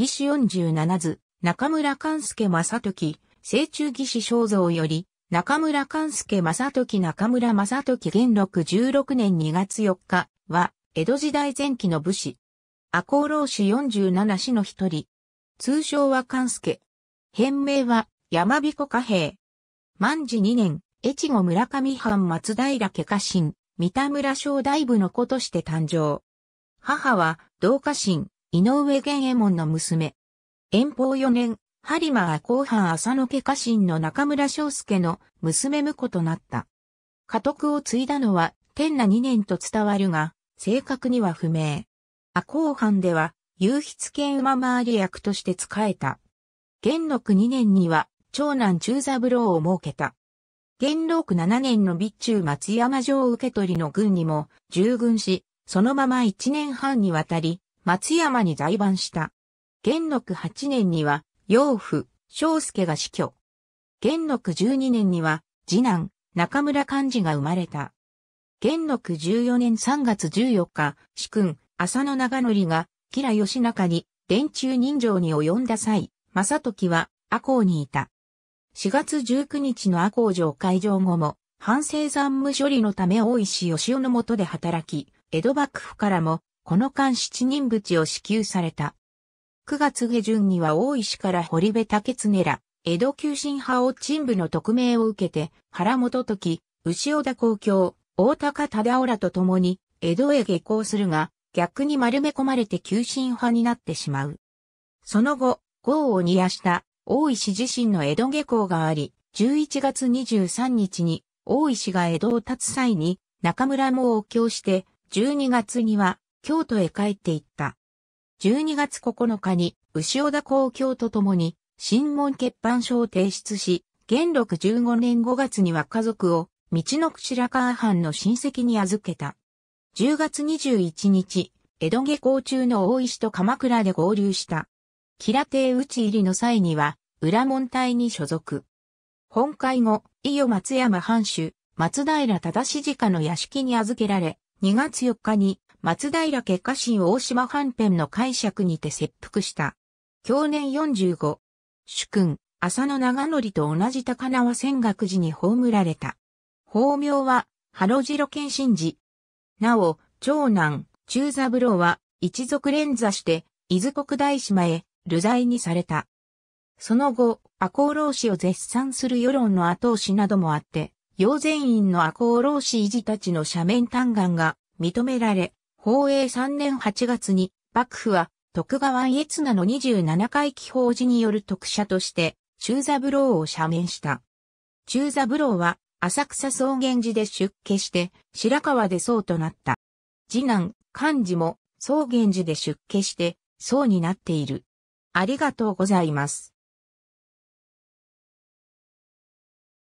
義士四47図、中村勘介正時、清中義士肖像より、中村勘介正時中村正時元禄16年2月4日は、江戸時代前期の武士。赤穂浪士47氏の一人。通称は勘介。変名は、山彦貨幣。万治2年、越後村上藩松平家家臣、三田村正大部の子として誕生。母は、同家臣、井上玄右衛門の娘。遠方4年、播磨は後半浅野家家臣の中村章介の娘婿となった。家督を継いだのは天那2年と伝わるが、正確には不明。阿後半では、有筆権馬回り役として仕えた。元禄2年には、長男中三郎を設けた。元禄7年の備中松山城受け取りの軍にも従軍し、そのまま1年半にわたり、松山に在番した。元禄8年には、養父、章介が死去。元禄12年には、次男、中村幹事が生まれた。元禄14年3月14日、主君、浅野長則が、吉良義仲に、電柱人情に及んだ際、正時は、阿公にいた。4月19日の阿公城会場後も、反省残務処理のため大石義雄の下で働き、江戸幕府からもこの間七人淵を支給された。9月下旬には大石から堀部竹常ら、江戸急進派を陳部の特命を受けて、原本時、牛尾田公共、大高忠夫らと共に、江戸へ下校するが、逆に丸め込まれて急進派になってしまう。その後、豪を煮やした大石自身の江戸下校があり、11月23日に大石が江戸を立つ際に中村も応教して、12月には京都へ帰っていった。12月9日に、牛尾田公共と共に、新聞欠判書を提出し、元禄15年5月には家族を、道の白川藩の親戚に預けた。10月21日、江戸下校中の大石と鎌倉で合流した。吉良邸打ち入りの際には、裏門隊に所属。本会後、伊予松山藩主、松平忠次家の屋敷に預けられ、2月4日に松平家家臣大島藩編の解釈にて切腹した。去年45。主君、浅野長則と同じ高輪仙岳寺に葬られた。法名は、ロジロ健信寺。なお、長男、中三郎は、一族連座して、伊豆国大島へ、流罪にされた。その後、赤穂浪士を絶賛する世論の後押しなどもあって、養善院の赤穂浪士維持たちの斜面嘆願が認められ、宝永3年8月に、幕府は徳川家綱の27回帰法事による特赦として、中ローを赦免した。中ローは、浅草草原寺で出家して、白川で僧となった。次男、漢事も、草原寺で出家して、僧になっている。ありがとうございます。